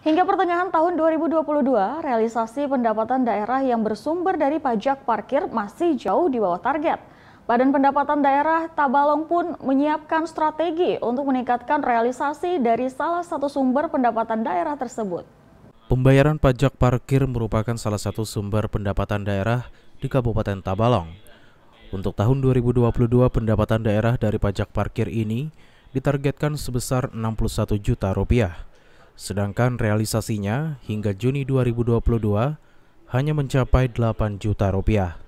Hingga pertengahan tahun 2022, realisasi pendapatan daerah yang bersumber dari pajak parkir masih jauh di bawah target. Badan Pendapatan Daerah Tabalong pun menyiapkan strategi untuk meningkatkan realisasi dari salah satu sumber pendapatan daerah tersebut. Pembayaran pajak parkir merupakan salah satu sumber pendapatan daerah di Kabupaten Tabalong. Untuk tahun 2022, pendapatan daerah dari pajak parkir ini ditargetkan sebesar 61 juta rupiah sedangkan realisasinya hingga Juni 2022 hanya mencapai 8 juta rupiah.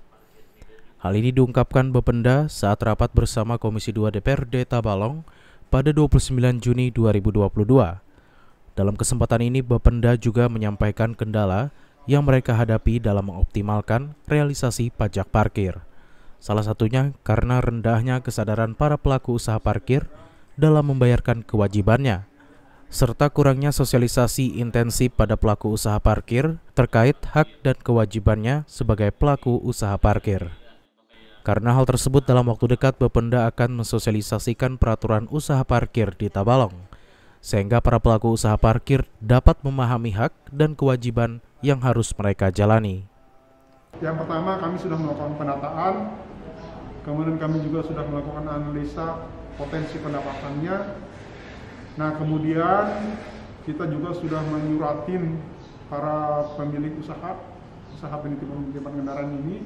Hal ini diungkapkan Bependa saat rapat bersama Komisi 2 DPRD Tabalong pada 29 Juni 2022. Dalam kesempatan ini Bependa juga menyampaikan kendala yang mereka hadapi dalam mengoptimalkan realisasi pajak parkir. Salah satunya karena rendahnya kesadaran para pelaku usaha parkir dalam membayarkan kewajibannya serta kurangnya sosialisasi intensif pada pelaku usaha parkir terkait hak dan kewajibannya sebagai pelaku usaha parkir. Karena hal tersebut dalam waktu dekat Bapenda akan mensosialisasikan peraturan usaha parkir di Tabalong, sehingga para pelaku usaha parkir dapat memahami hak dan kewajiban yang harus mereka jalani. Yang pertama kami sudah melakukan penataan, kemudian kami juga sudah melakukan analisa potensi pendapatannya, Nah, kemudian kita juga sudah menyuratin para pemilik usaha, usaha penitipan penitipan kendaraan ini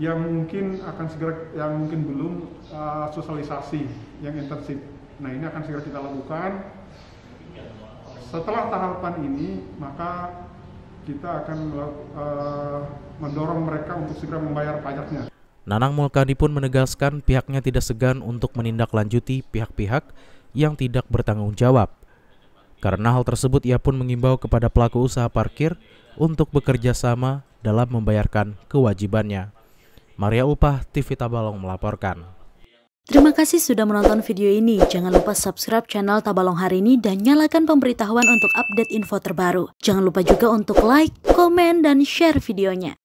yang mungkin akan segera, yang mungkin belum uh, sosialisasi yang intensif. Nah, ini akan segera kita lakukan. Setelah tahapan ini, maka kita akan uh, mendorong mereka untuk segera membayar pajaknya. Nanang Mulkadi pun menegaskan pihaknya tidak segan untuk menindaklanjuti pihak-pihak yang tidak bertanggung jawab. Karena hal tersebut ia pun mengimbau kepada pelaku usaha parkir untuk bekerja sama dalam membayarkan kewajibannya. Maria Upah, TV Tabalong melaporkan. Terima kasih sudah menonton video ini. Jangan lupa subscribe channel Tabalong hari ini dan nyalakan pemberitahuan untuk update info terbaru. Jangan lupa juga untuk like, komen, dan share videonya.